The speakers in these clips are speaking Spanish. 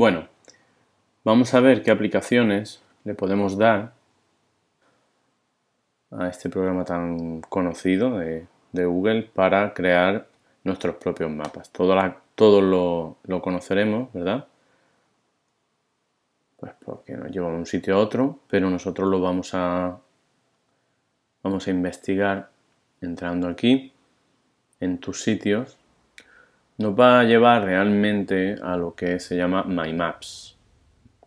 Bueno, vamos a ver qué aplicaciones le podemos dar a este programa tan conocido de, Google para crear nuestros propios mapas. Todo, lo, conoceremos, ¿verdad? Pues porque nos lleva de un sitio a otro, pero nosotros lo vamos a, vamos a investigar entrando aquí en tus sitios nos va a llevar realmente a lo que se llama My Maps,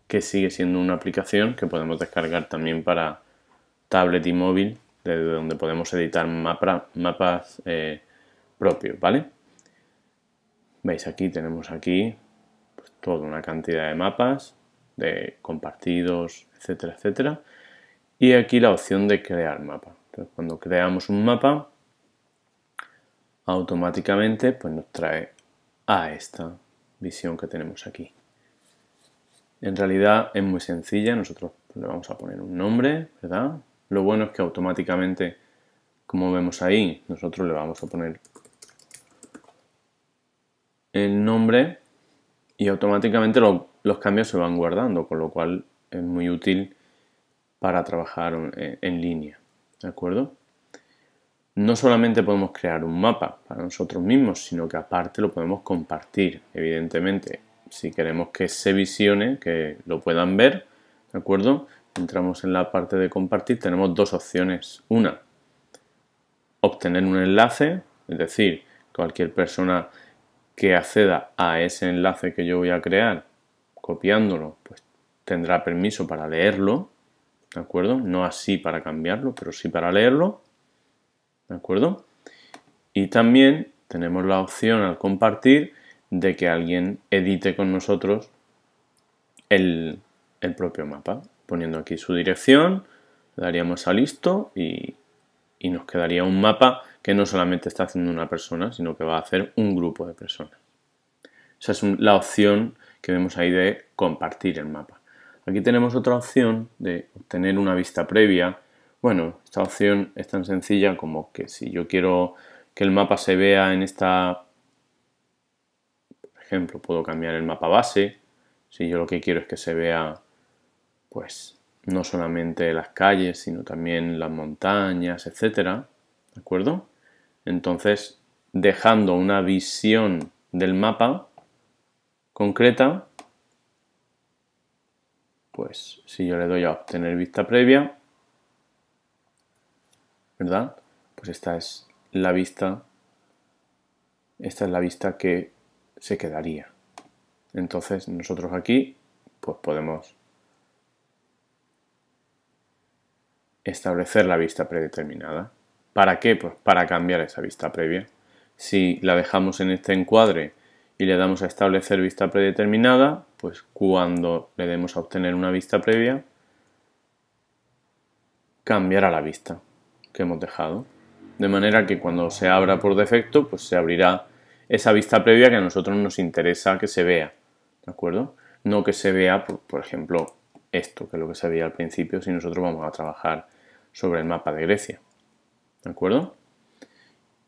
que sigue siendo una aplicación que podemos descargar también para tablet y móvil, desde donde podemos editar mapas eh, propios, ¿vale? Veis aquí, tenemos aquí pues, toda una cantidad de mapas, de compartidos, etcétera, etcétera. Y aquí la opción de crear mapa. cuando creamos un mapa, automáticamente pues nos trae a esta visión que tenemos aquí. En realidad es muy sencilla, nosotros le vamos a poner un nombre, ¿verdad? Lo bueno es que automáticamente, como vemos ahí, nosotros le vamos a poner el nombre y automáticamente los cambios se van guardando, con lo cual es muy útil para trabajar en línea, ¿de acuerdo? no solamente podemos crear un mapa para nosotros mismos, sino que aparte lo podemos compartir, evidentemente. Si queremos que se visione, que lo puedan ver, ¿de acuerdo? Entramos en la parte de compartir, tenemos dos opciones. Una, obtener un enlace, es decir, cualquier persona que acceda a ese enlace que yo voy a crear, copiándolo, pues tendrá permiso para leerlo, ¿de acuerdo? No así para cambiarlo, pero sí para leerlo ¿de acuerdo? Y también tenemos la opción al compartir de que alguien edite con nosotros el, propio mapa. Poniendo aquí su dirección, daríamos a listo y, y nos quedaría un mapa que no solamente está haciendo una persona, sino que va a hacer un grupo de personas. Esa es la opción que vemos ahí de compartir el mapa. Aquí tenemos otra opción de obtener una vista previa bueno, esta opción es tan sencilla como que si yo quiero que el mapa se vea en esta... Por ejemplo, puedo cambiar el mapa base. Si yo lo que quiero es que se vea, pues, no solamente las calles, sino también las montañas, etcétera, ¿de acuerdo? Entonces, dejando una visión del mapa concreta, pues si yo le doy a obtener vista previa, ¿verdad? Pues esta es la vista, esta es la vista que se quedaría. Entonces nosotros aquí pues podemos establecer la vista predeterminada. ¿Para qué? Pues para cambiar esa vista previa. Si la dejamos en este encuadre y le damos a establecer vista predeterminada, pues cuando le demos a obtener una vista previa, cambiará la vista que hemos dejado. De manera que cuando se abra por defecto, pues se abrirá esa vista previa que a nosotros nos interesa que se vea. ¿De acuerdo? No que se vea, por, ejemplo, esto, que es lo que se veía al principio, si nosotros vamos a trabajar sobre el mapa de Grecia. ¿De acuerdo?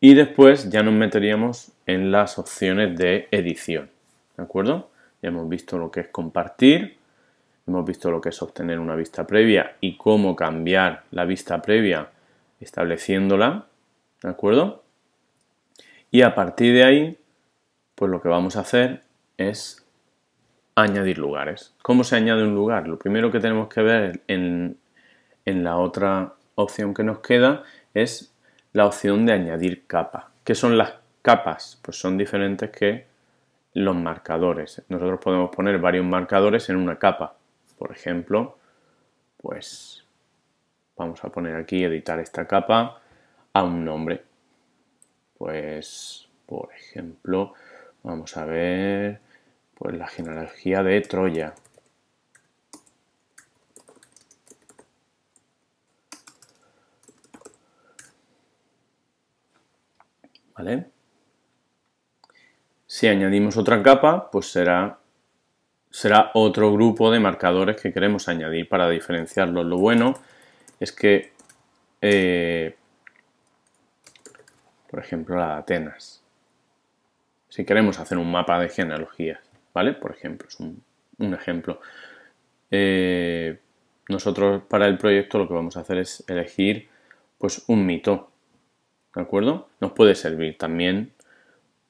Y después ya nos meteríamos en las opciones de edición. ¿De acuerdo? Ya hemos visto lo que es compartir, hemos visto lo que es obtener una vista previa y cómo cambiar la vista previa estableciéndola, ¿de acuerdo? Y a partir de ahí, pues lo que vamos a hacer es añadir lugares. ¿Cómo se añade un lugar? Lo primero que tenemos que ver en, la otra opción que nos queda es la opción de añadir capa. ¿Qué son las capas? Pues son diferentes que los marcadores. Nosotros podemos poner varios marcadores en una capa. Por ejemplo, pues Vamos a poner aquí, editar esta capa a un nombre. Pues, por ejemplo, vamos a ver pues la genealogía de Troya. ¿Vale? Si añadimos otra capa, pues será, será otro grupo de marcadores que queremos añadir para diferenciarlos. Lo bueno es que, eh, por ejemplo, la de Atenas. Si queremos hacer un mapa de genealogías, ¿vale? Por ejemplo, es un, ejemplo. Eh, nosotros para el proyecto lo que vamos a hacer es elegir pues un mito, ¿de acuerdo? Nos puede servir también,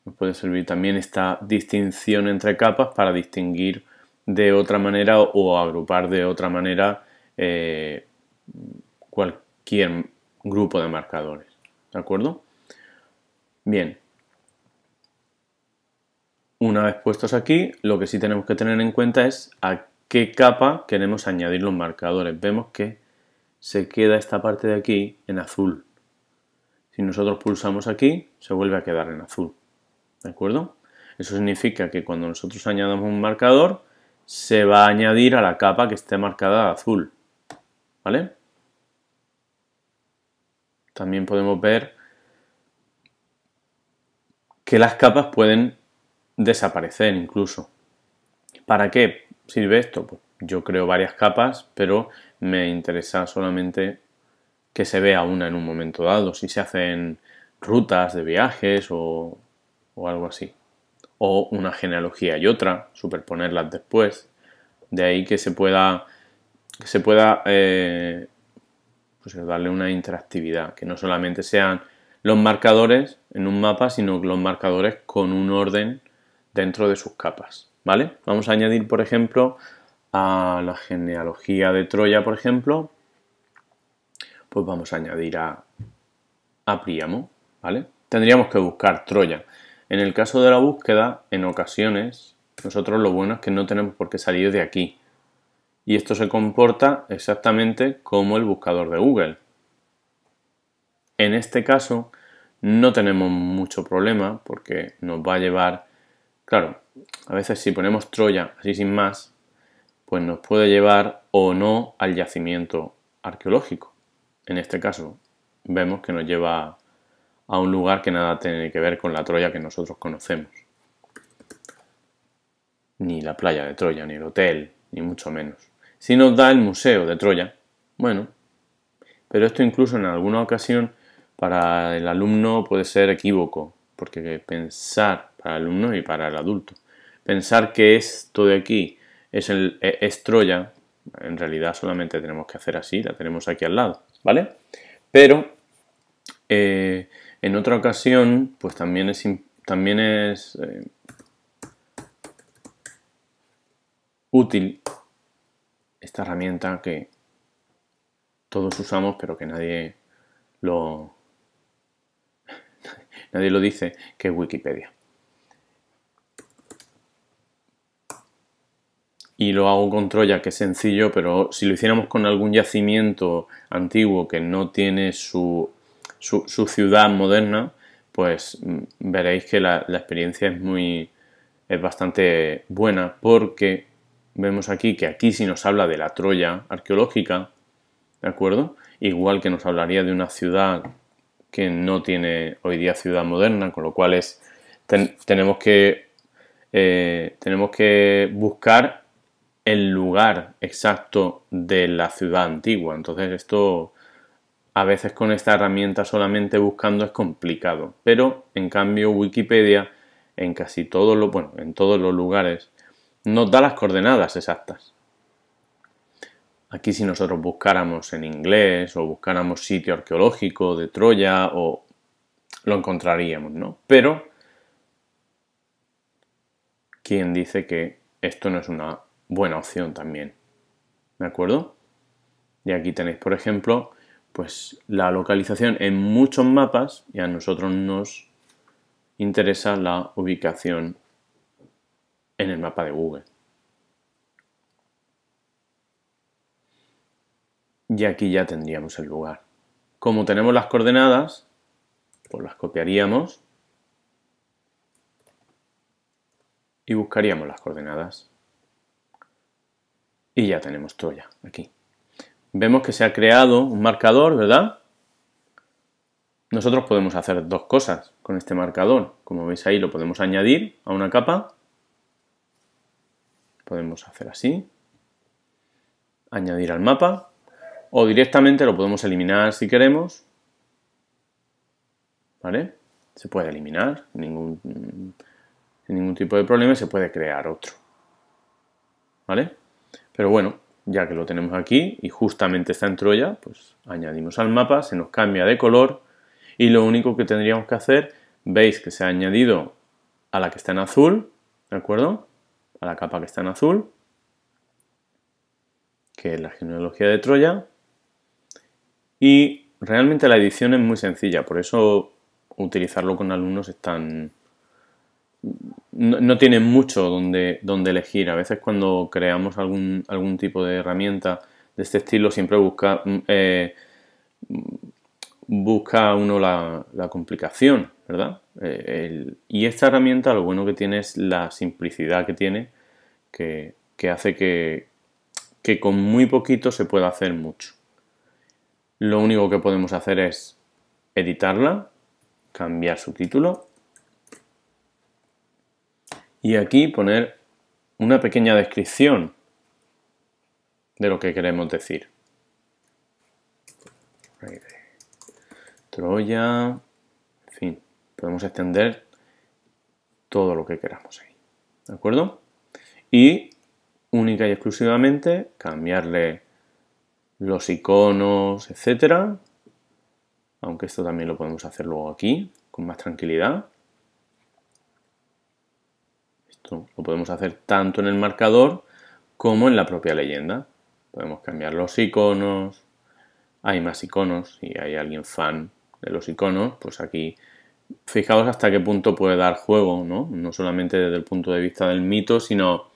nos puede servir también esta distinción entre capas para distinguir de otra manera o agrupar de otra manera eh, cualquier grupo de marcadores. ¿De acuerdo? Bien. Una vez puestos aquí, lo que sí tenemos que tener en cuenta es a qué capa queremos añadir los marcadores. Vemos que se queda esta parte de aquí en azul. Si nosotros pulsamos aquí, se vuelve a quedar en azul. ¿De acuerdo? Eso significa que cuando nosotros añadamos un marcador, se va a añadir a la capa que esté marcada azul. También podemos ver que las capas pueden desaparecer incluso. ¿Para qué sirve esto? Pues yo creo varias capas, pero me interesa solamente que se vea una en un momento dado, si se hacen rutas de viajes o, o algo así. O una genealogía y otra, superponerlas después. De ahí que se pueda que se pueda eh, pues darle una interactividad, que no solamente sean los marcadores en un mapa, sino los marcadores con un orden dentro de sus capas, ¿vale? Vamos a añadir, por ejemplo, a la genealogía de Troya, por ejemplo, pues vamos a añadir a, a Príamo, ¿vale? Tendríamos que buscar Troya. En el caso de la búsqueda, en ocasiones, nosotros lo bueno es que no tenemos por qué salir de aquí, y esto se comporta exactamente como el buscador de Google. En este caso no tenemos mucho problema porque nos va a llevar, claro, a veces si ponemos Troya así sin más, pues nos puede llevar o no al yacimiento arqueológico. En este caso vemos que nos lleva a un lugar que nada tiene que ver con la Troya que nosotros conocemos. Ni la playa de Troya, ni el hotel, ni mucho menos. Si nos da el Museo de Troya, bueno, pero esto incluso en alguna ocasión para el alumno puede ser equívoco, porque pensar para el alumno y para el adulto, pensar que esto de aquí es, el, e, es Troya, en realidad solamente tenemos que hacer así, la tenemos aquí al lado, ¿vale? Pero eh, en otra ocasión, pues también es, también es eh, útil esta herramienta que todos usamos pero que nadie lo, nadie lo dice, que es Wikipedia. y lo hago con Troya, que es sencillo, pero si lo hiciéramos con algún yacimiento antiguo que no tiene su, ciudad moderna, pues mm, veréis que la, experiencia es muy es bastante buena porque Vemos aquí que aquí sí nos habla de la Troya arqueológica, ¿de acuerdo? Igual que nos hablaría de una ciudad que no tiene hoy día ciudad moderna, con lo cual es, tenemos, que, eh, tenemos que buscar el lugar exacto de la ciudad antigua. Entonces esto a veces con esta herramienta solamente buscando es complicado, pero en cambio Wikipedia en casi bueno, en todos los lugares nos da las coordenadas exactas. Aquí si nosotros buscáramos en inglés o buscáramos sitio arqueológico de Troya o lo encontraríamos, ¿no? Pero ¿quién dice que esto no es una buena opción también? ¿De acuerdo? Y aquí tenéis, por ejemplo, pues la localización en muchos mapas y a nosotros nos interesa la ubicación en el mapa de Google. Y aquí ya tendríamos el lugar. Como tenemos las coordenadas, pues las copiaríamos y buscaríamos las coordenadas. Y ya tenemos Troya aquí. Vemos que se ha creado un marcador, ¿verdad? Nosotros podemos hacer dos cosas con este marcador. Como veis ahí lo podemos añadir a una capa podemos hacer así, añadir al mapa o directamente lo podemos eliminar si queremos, ¿vale? Se puede eliminar, ningún, sin ningún tipo de problema, se puede crear otro, ¿vale? Pero bueno, ya que lo tenemos aquí y justamente está en Troya, pues añadimos al mapa, se nos cambia de color y lo único que tendríamos que hacer, veis que se ha añadido a la que está en azul, ¿de acuerdo? a la capa que está en azul, que es la genealogía de Troya. Y realmente la edición es muy sencilla, por eso utilizarlo con alumnos están. No, tienen mucho donde, donde, elegir. A veces cuando creamos algún, algún tipo de herramienta de este estilo siempre busca... Mm, eh, busca uno la, complicación, ¿verdad? Eh, y esta herramienta lo bueno que tiene es la simplicidad que tiene, que, hace que, que con muy poquito se pueda hacer mucho. Lo único que podemos hacer es editarla, cambiar su título y aquí poner una pequeña descripción de lo que queremos decir. Troya, en fin, podemos extender todo lo que queramos ahí, ¿de acuerdo? Y única y exclusivamente cambiarle los iconos, etcétera, aunque esto también lo podemos hacer luego aquí, con más tranquilidad. Esto lo podemos hacer tanto en el marcador como en la propia leyenda. Podemos cambiar los iconos, hay más iconos, si hay alguien fan de los iconos, pues aquí fijaos hasta qué punto puede dar juego, ¿no? No solamente desde el punto de vista del mito, sino,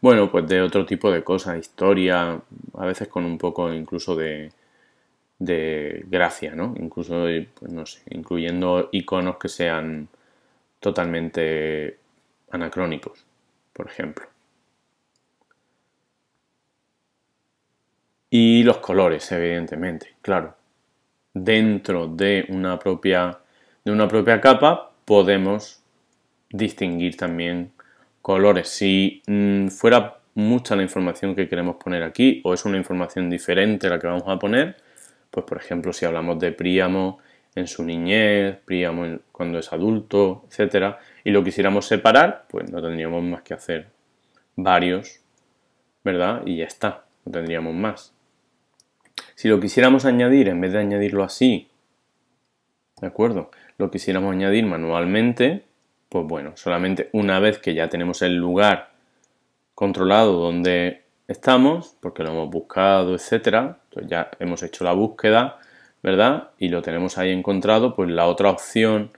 bueno, pues de otro tipo de cosas, historia, a veces con un poco incluso de, de gracia, ¿no? Incluso, eh, pues no sé, incluyendo iconos que sean totalmente anacrónicos, por ejemplo. Y los colores, evidentemente, claro dentro de una propia, de una propia capa, podemos distinguir también colores. Si mm, fuera mucha la información que queremos poner aquí o es una información diferente la que vamos a poner, pues por ejemplo si hablamos de Príamo en su niñez, Príamo cuando es adulto, etcétera, y lo quisiéramos separar, pues no tendríamos más que hacer varios, ¿verdad? Y ya está, no tendríamos más. Si lo quisiéramos añadir, en vez de añadirlo así, ¿de acuerdo? Lo quisiéramos añadir manualmente, pues bueno, solamente una vez que ya tenemos el lugar controlado donde estamos, porque lo hemos buscado, etcétera, ya hemos hecho la búsqueda, ¿verdad? Y lo tenemos ahí encontrado, pues la otra opción,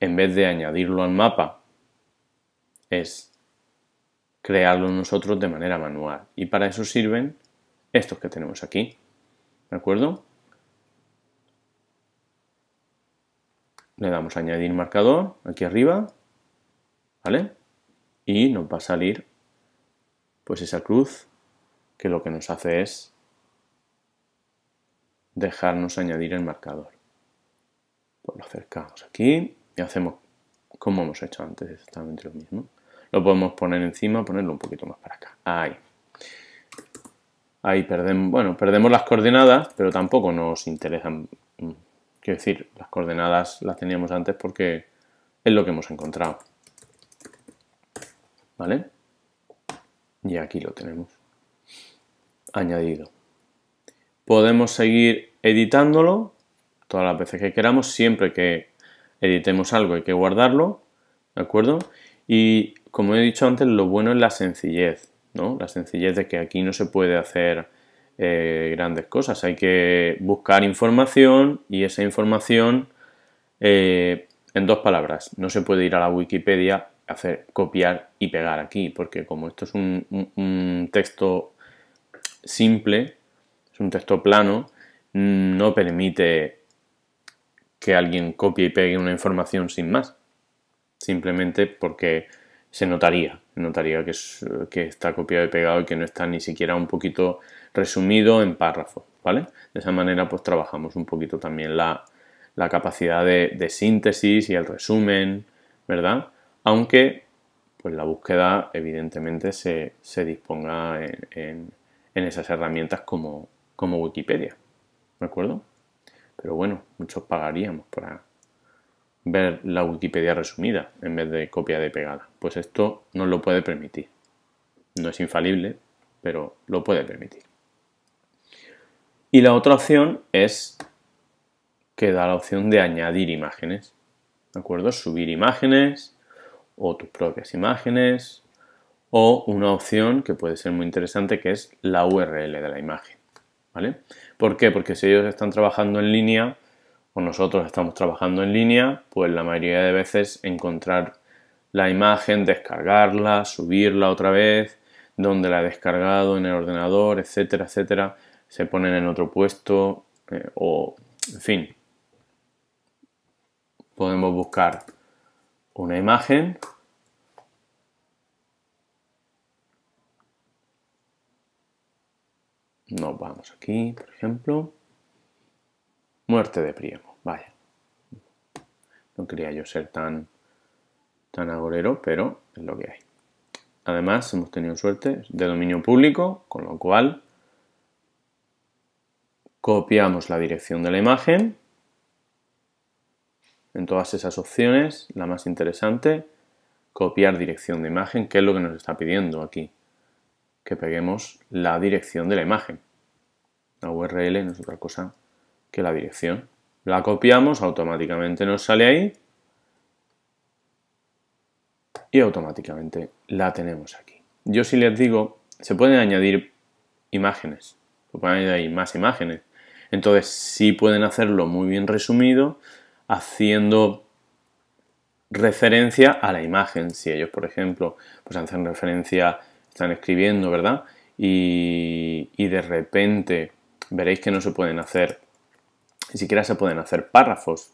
en vez de añadirlo al mapa, es crearlo nosotros de manera manual. Y para eso sirven estos que tenemos aquí. ¿De acuerdo? Le damos a añadir marcador aquí arriba, ¿vale? Y nos va a salir pues esa cruz que lo que nos hace es dejarnos añadir el marcador. Pues lo acercamos aquí y hacemos como hemos hecho antes, exactamente lo mismo. Lo podemos poner encima, ponerlo un poquito más para acá. Ahí ahí perdemos, bueno, perdemos las coordenadas, pero tampoco nos interesan. Quiero decir, las coordenadas las teníamos antes porque es lo que hemos encontrado. ¿Vale? Y aquí lo tenemos. Añadido. Podemos seguir editándolo todas las veces que queramos, siempre que editemos algo hay que guardarlo, ¿de acuerdo? Y como he dicho antes, lo bueno es la sencillez. La sencillez de que aquí no se puede hacer eh, grandes cosas. Hay que buscar información y esa información eh, en dos palabras. No se puede ir a la Wikipedia, hacer copiar y pegar aquí, porque como esto es un texto simple, es un texto plano, no permite que alguien copie y pegue una información sin más. Simplemente porque se notaría notaría que, es, que está copiado y pegado y que no está ni siquiera un poquito resumido en párrafos, ¿vale? De esa manera pues trabajamos un poquito también la, capacidad de, síntesis y el resumen, ¿verdad? Aunque pues la búsqueda evidentemente se, disponga en, esas herramientas como, como Wikipedia, ¿de acuerdo? Pero bueno, muchos pagaríamos para, ver la Wikipedia resumida en vez de copia de pegada. Pues esto no lo puede permitir. No es infalible, pero lo puede permitir. Y la otra opción es que da la opción de añadir imágenes. ¿De acuerdo? Subir imágenes o tus propias imágenes o una opción que puede ser muy interesante que es la URL de la imagen. ¿Vale? ¿Por qué? Porque si ellos están trabajando en línea, o pues nosotros estamos trabajando en línea, pues la mayoría de veces encontrar la imagen, descargarla, subirla otra vez, donde la he descargado en el ordenador, etcétera, etcétera, se ponen en otro puesto eh, o, en fin, podemos buscar una imagen. Nos vamos aquí, por ejemplo. Muerte de priego, vaya. No quería yo ser tan, tan agorero, pero es lo que hay. Además, hemos tenido suerte de dominio público, con lo cual copiamos la dirección de la imagen. En todas esas opciones, la más interesante, copiar dirección de imagen, que es lo que nos está pidiendo aquí. Que peguemos la dirección de la imagen. La URL no es otra cosa que la dirección. La copiamos, automáticamente nos sale ahí y automáticamente la tenemos aquí. Yo si les digo, se pueden añadir imágenes, se pueden añadir más imágenes. Entonces sí pueden hacerlo muy bien resumido haciendo referencia a la imagen. Si ellos, por ejemplo, pues hacen referencia, están escribiendo, ¿verdad? Y, y de repente veréis que no se pueden hacer ni siquiera se pueden hacer párrafos.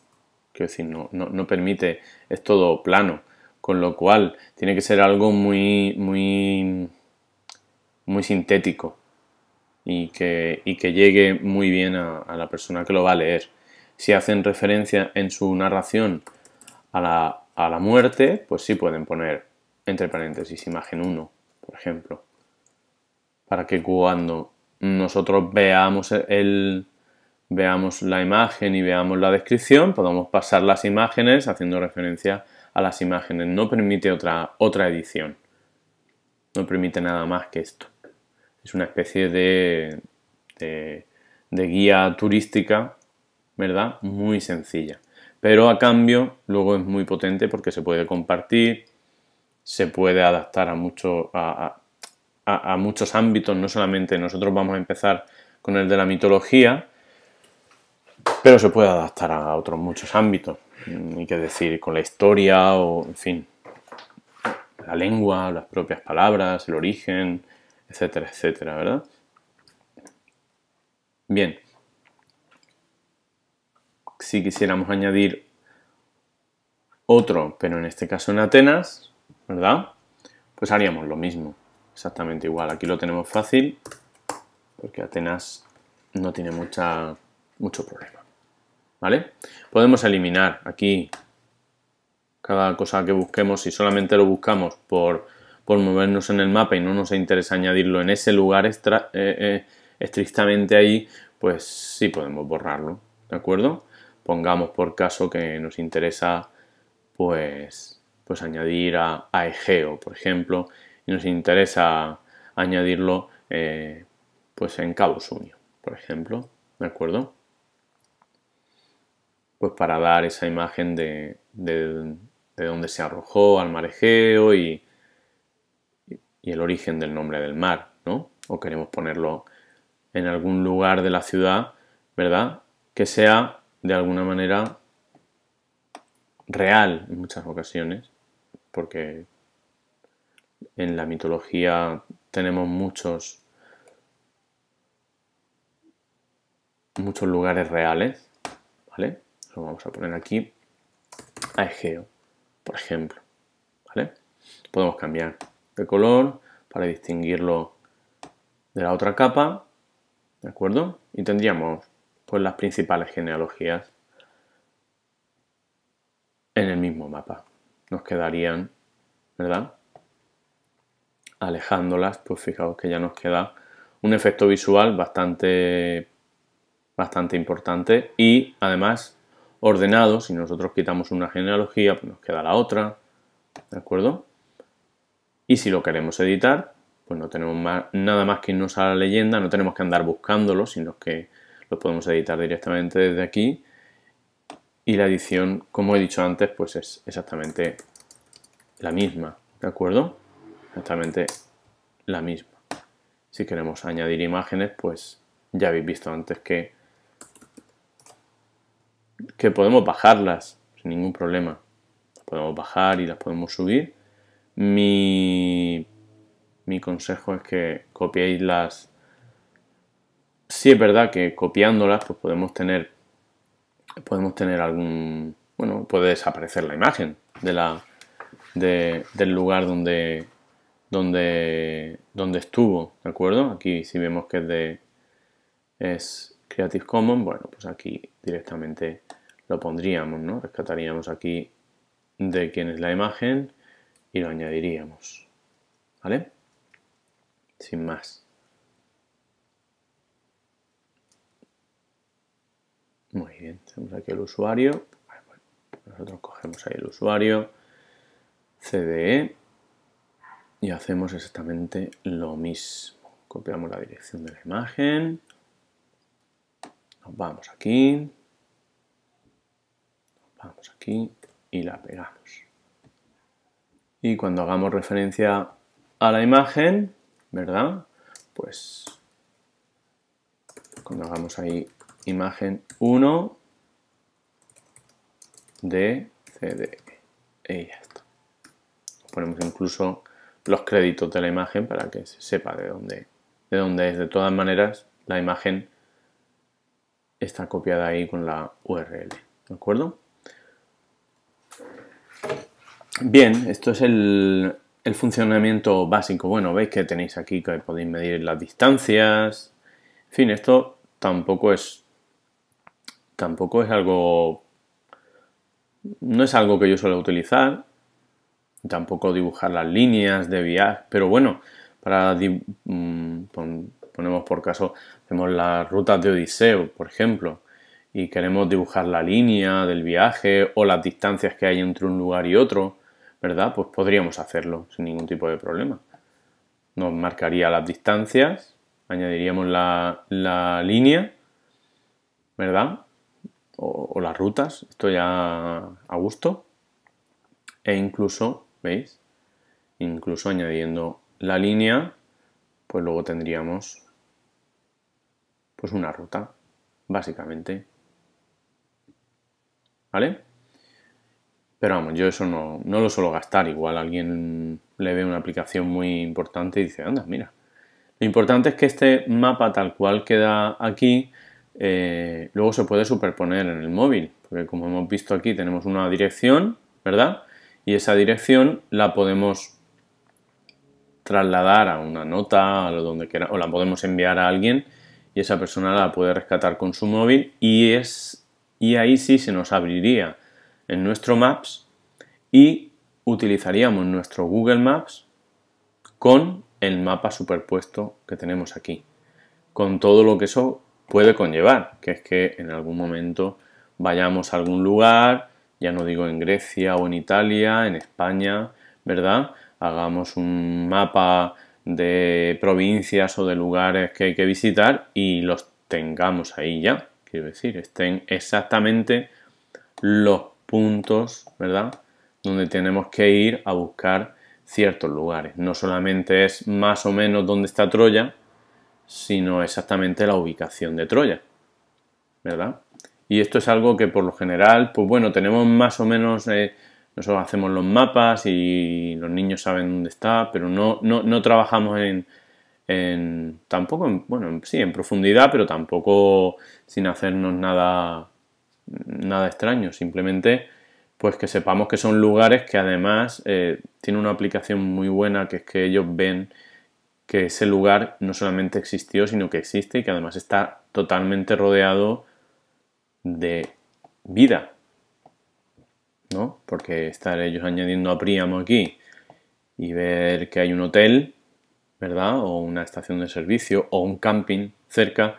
Quiero decir, no, no, permite, es todo plano. Con lo cual, tiene que ser algo muy, muy, muy sintético y que, que llegue muy bien a, la persona que lo va a leer. Si hacen referencia en su narración a la, a la muerte, pues sí pueden poner entre paréntesis imagen 1, por ejemplo, para que cuando nosotros veamos el, veamos la imagen y veamos la descripción, Podemos pasar las imágenes haciendo referencia a las imágenes. No permite otra, otra edición. No permite nada más que esto. Es una especie de, guía turística, ¿verdad? Muy sencilla. Pero a cambio, luego es muy potente porque se puede compartir, se puede adaptar a, a muchos ámbitos, no solamente nosotros vamos a empezar con el de la mitología, pero se puede adaptar a otros muchos ámbitos. Mm, y que decir, con la historia o, en fin, la lengua, las propias palabras, el origen, etcétera, etcétera, ¿verdad? Bien. Si quisiéramos añadir otro, pero en este caso en Atenas, ¿verdad? Pues haríamos lo mismo, exactamente igual. Aquí lo tenemos fácil, porque Atenas no tiene mucha, mucho problema. ¿vale? Podemos eliminar aquí cada cosa que busquemos, si solamente lo buscamos por, movernos en el mapa y no nos interesa añadirlo en ese lugar eh, eh, estrictamente ahí, pues sí podemos borrarlo, ¿de acuerdo? Pongamos por caso que nos interesa pues, pues añadir a, Egeo, por ejemplo, y nos interesa añadirlo eh, pues en Cabo Sumio, por ejemplo, ¿de acuerdo? pues para dar esa imagen de, de, dónde se arrojó al mar y, el origen del nombre del mar, ¿no? O queremos ponerlo en algún lugar de la ciudad, ¿verdad? Que sea de alguna manera real en muchas ocasiones, porque en la mitología tenemos muchos muchos lugares reales, ¿vale? lo vamos a poner aquí a Egeo, por ejemplo. Podemos cambiar de color para distinguirlo de la otra capa, ¿de acuerdo? Y tendríamos pues las principales genealogías en el mismo mapa. Nos quedarían, ¿verdad? Alejándolas, pues fijaos que ya nos queda un efecto visual bastante, bastante importante y además ordenado, si nosotros quitamos una genealogía, pues nos queda la otra, ¿de acuerdo? Y si lo queremos editar, pues no tenemos nada más que irnos a la leyenda, no tenemos que andar buscándolo, sino que lo podemos editar directamente desde aquí. Y la edición, como he dicho antes, pues es exactamente la misma, ¿de acuerdo? Exactamente la misma. Si queremos añadir imágenes, pues ya habéis visto antes que que podemos bajarlas sin ningún problema. podemos bajar y las podemos subir. Mi, mi consejo es que copiéis las... Sí es verdad que copiándolas pues podemos tener podemos tener algún bueno puede desaparecer la imagen de la de, del lugar donde donde donde estuvo de acuerdo aquí si vemos que es de es Creative Commons, bueno, pues aquí directamente lo pondríamos, ¿no? Rescataríamos aquí de quién es la imagen y lo añadiríamos, ¿vale? Sin más. Muy bien, tenemos aquí el usuario. Nosotros cogemos ahí el usuario, CDE, y hacemos exactamente lo mismo. Copiamos la dirección de la imagen, nos vamos aquí. Nos vamos aquí y la pegamos. Y cuando hagamos referencia a la imagen, ¿verdad? Pues cuando hagamos ahí imagen 1 de CDE. Y ya está. Ponemos incluso los créditos de la imagen para que se sepa de dónde, de dónde es. De todas maneras, la imagen está copiada ahí con la URL, ¿de acuerdo? Bien, esto es el, funcionamiento básico. Bueno, veis que tenéis aquí que podéis medir las distancias. En fin, esto tampoco es tampoco es algo no es algo que yo suelo utilizar. Tampoco dibujar las líneas de viaje, pero bueno, para mm, ponemos por caso, hacemos las rutas de Odiseo, por ejemplo, y queremos dibujar la línea del viaje o las distancias que hay entre un lugar y otro, ¿verdad? Pues podríamos hacerlo sin ningún tipo de problema. Nos marcaría las distancias, añadiríamos la, línea, ¿verdad? o las rutas, esto ya a gusto. E incluso, ¿veis? Incluso añadiendo la línea pues luego tendríamos pues una ruta, básicamente. ¿Vale? Pero vamos, yo eso no, lo suelo gastar. Igual alguien le ve una aplicación muy importante y dice, anda, mira. Lo importante es que este mapa tal cual queda aquí, eh, luego se puede superponer en el móvil. Porque como hemos visto aquí tenemos una dirección, ¿verdad? Y esa dirección la podemos trasladar a una nota a donde quiera, o la podemos enviar a alguien y esa persona la puede rescatar con su móvil y, es, y ahí sí se nos abriría en nuestro Maps y utilizaríamos nuestro Google Maps con el mapa superpuesto que tenemos aquí, con todo lo que eso puede conllevar, que es que en algún momento vayamos a algún lugar, ya no digo en Grecia o en Italia, en España, ¿verdad? hagamos un mapa de provincias o de lugares que hay que visitar y los tengamos ahí ya. Quiero decir, estén exactamente los puntos, ¿verdad? Donde tenemos que ir a buscar ciertos lugares. No solamente es más o menos dónde está Troya, sino exactamente la ubicación de Troya, ¿verdad? Y esto es algo que por lo general, pues bueno, tenemos más o menos... Eh, nosotros hacemos los mapas y los niños saben dónde está, pero no, no, no trabajamos en, tampoco, en, bueno, sí, en profundidad, pero tampoco sin hacernos nada, nada extraño. Simplemente, pues que sepamos que son lugares que además eh, tienen una aplicación muy buena, que es que ellos ven que ese lugar no solamente existió, sino que existe y que además está totalmente rodeado de vida, porque estar ellos añadiendo a Priamo aquí y ver que hay un hotel, ¿verdad? O una estación de servicio o un camping cerca,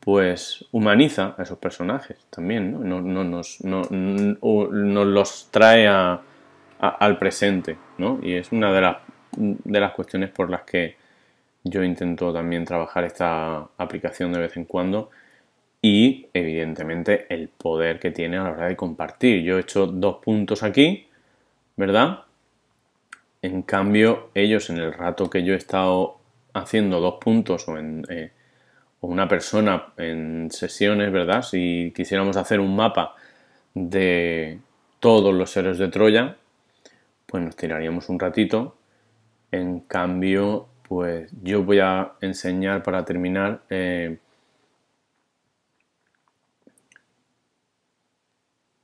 pues humaniza a esos personajes también, ¿no? nos, los trae al presente, ¿no? Y es una de las, de las cuestiones por las que yo intento también trabajar esta aplicación de vez en cuando y evidentemente el poder que tiene a la hora de compartir. Yo he hecho dos puntos aquí, ¿verdad? En cambio, ellos en el rato que yo he estado haciendo dos puntos o en eh, una persona en sesiones, ¿verdad? Si quisiéramos hacer un mapa de todos los héroes de Troya, pues nos tiraríamos un ratito. En cambio, pues yo voy a enseñar para terminar eh,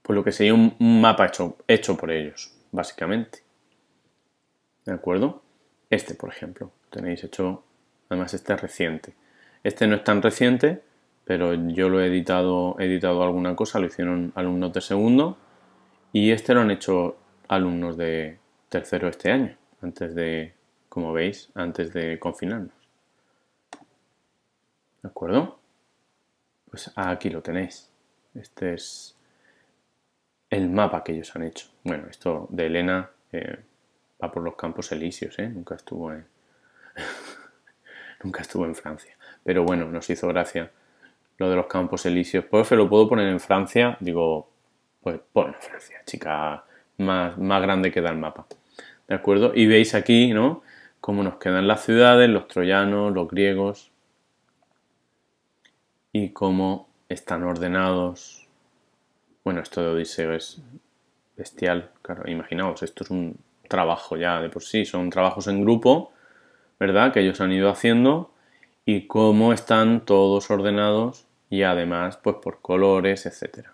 pues lo que sería un, mapa hecho, hecho por ellos, básicamente. ¿De acuerdo? Este, por ejemplo, tenéis hecho, además este es reciente. Este no es tan reciente, pero yo lo he editado, he editado alguna cosa, lo hicieron alumnos de segundo y este lo han hecho alumnos de tercero este año, antes de, como veis, antes de confinarnos. ¿De acuerdo? Pues aquí lo tenéis. Este es el mapa que ellos han hecho. Bueno, esto de Elena eh, va por los campos elíseos, ¿eh? nunca estuvo en... nunca estuvo en Francia. Pero bueno, nos hizo gracia lo de los campos elíseos. Pues se ¿lo puedo poner en Francia? Digo, pues ponlo en Francia, chica, más, más grande queda el mapa. ¿De acuerdo? Y veis aquí, ¿no? Cómo nos quedan las ciudades, los troyanos, los griegos, y cómo están ordenados bueno, esto de Odiseo es bestial, claro, imaginaos, esto es un trabajo ya de por sí, son trabajos en grupo, ¿verdad? Que ellos han ido haciendo y cómo están todos ordenados y además pues por colores, etc.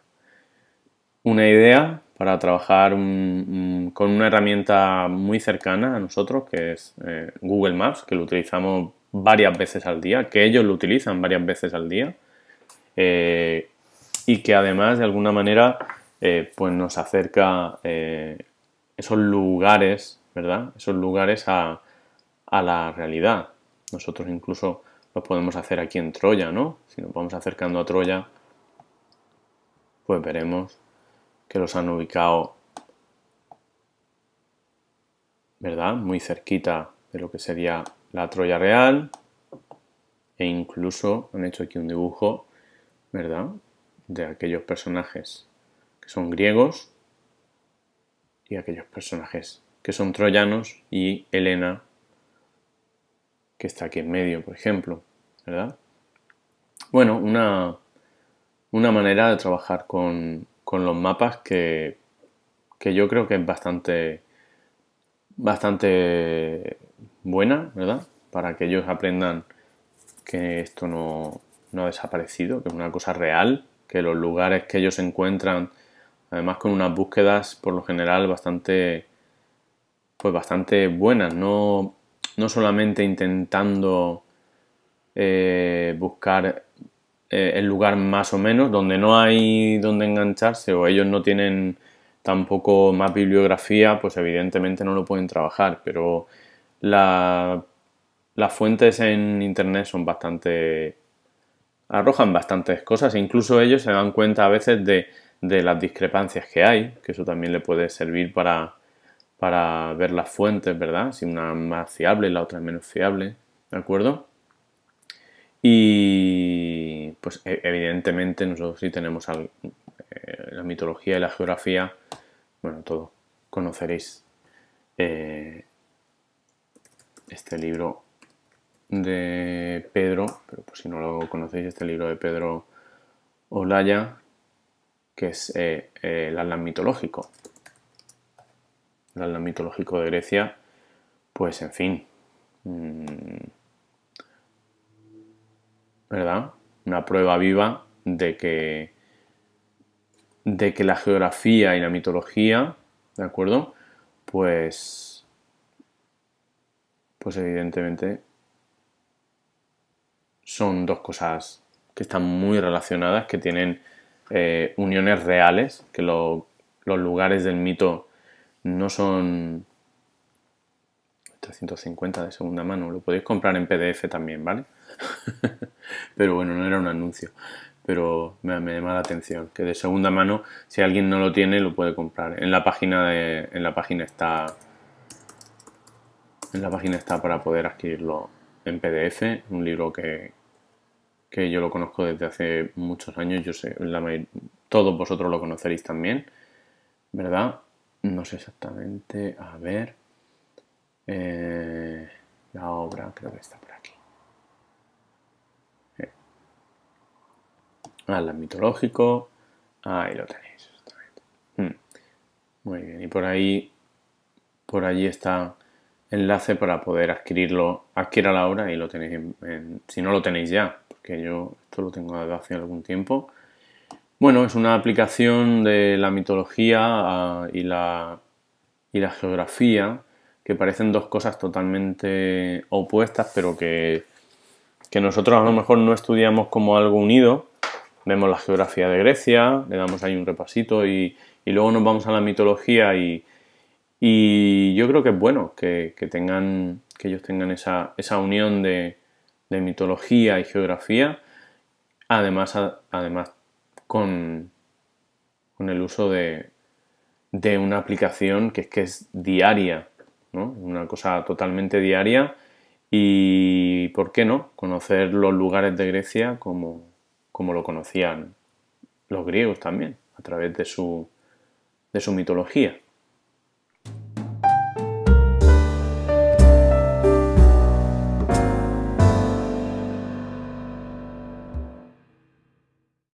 Una idea para trabajar con una herramienta muy cercana a nosotros que es eh, Google Maps, que lo utilizamos varias veces al día, que ellos lo utilizan varias veces al día. Eh, y que además de alguna manera eh, pues nos acerca eh, esos lugares, ¿verdad? Esos lugares a, a, la realidad. Nosotros incluso lo podemos hacer aquí en Troya, ¿no? Si nos vamos acercando a Troya, pues veremos que los han ubicado, ¿verdad? Muy cerquita de lo que sería la Troya real e incluso han hecho aquí un dibujo, ¿verdad? de aquellos personajes que son griegos y aquellos personajes que son troyanos y Helena, que está aquí en medio, por ejemplo, ¿verdad? Bueno, una, una manera de trabajar con, los mapas que, yo creo que es bastante, bastante buena, ¿verdad? Para que ellos aprendan que esto no, no ha desaparecido, que es una cosa real que los lugares que ellos encuentran, además con unas búsquedas por lo general bastante, pues bastante buenas, no, no solamente intentando eh, buscar eh, el lugar más o menos, donde no hay donde engancharse o ellos no tienen tampoco más bibliografía, pues evidentemente no lo pueden trabajar, pero las fuentes en Internet son bastante arrojan bastantes cosas, e incluso ellos se dan cuenta a veces de, las discrepancias que hay, que eso también le puede servir para, ver las fuentes, ¿verdad? Si una es más fiable y la otra es menos fiable, ¿de acuerdo? Y pues e, evidentemente nosotros sí tenemos eh, la mitología y la geografía, bueno, todo conoceréis eh, este libro de Pedro, pero por si no lo conocéis, este libro de Pedro Olaya, que es eh, eh, el Atlas mitológico. El Atlas mitológico de Grecia, pues en fin. Mm, ¿Verdad? Una prueba viva de que, de que la geografía y la mitología, ¿de acuerdo? Pues, pues evidentemente son dos cosas que están muy relacionadas, que tienen eh, uniones reales, que los lugares del mito no son 350 de segunda mano, lo podéis comprar en PDF también, ¿vale? Pero bueno, no era un anuncio, pero me, llama la atención, que de segunda mano, si alguien no lo tiene, lo puede comprar. En la página, en la página está... En la página está para poder adquirirlo en PDF, un libro que, que yo lo conozco desde hace muchos años, yo sé, todos vosotros lo conoceréis también, ¿verdad? No sé exactamente, a ver, eh, la obra creo que está por aquí. Eh. al ah, mitológico, ahí lo tenéis, hmm. Muy bien, y por ahí, por allí está enlace para poder adquirirlo, a la obra y lo tenéis, en, si no lo tenéis ya, porque yo esto lo tengo desde hace algún tiempo. Bueno, es una aplicación de la mitología ah, y, la, y la geografía que parecen dos cosas totalmente opuestas, pero que, que nosotros a lo mejor no estudiamos como algo unido. Vemos la geografía de Grecia, le damos ahí un repasito y, y luego nos vamos a la mitología y, y yo creo que es bueno que, tengan, que ellos tengan esa, unión de, mitología y geografía, además, además con, el uso de, de, una aplicación que es que es diaria, ¿no? una cosa totalmente diaria y, ¿por qué no?, conocer los lugares de Grecia como, como lo conocían los griegos también, a través de su, de su mitología.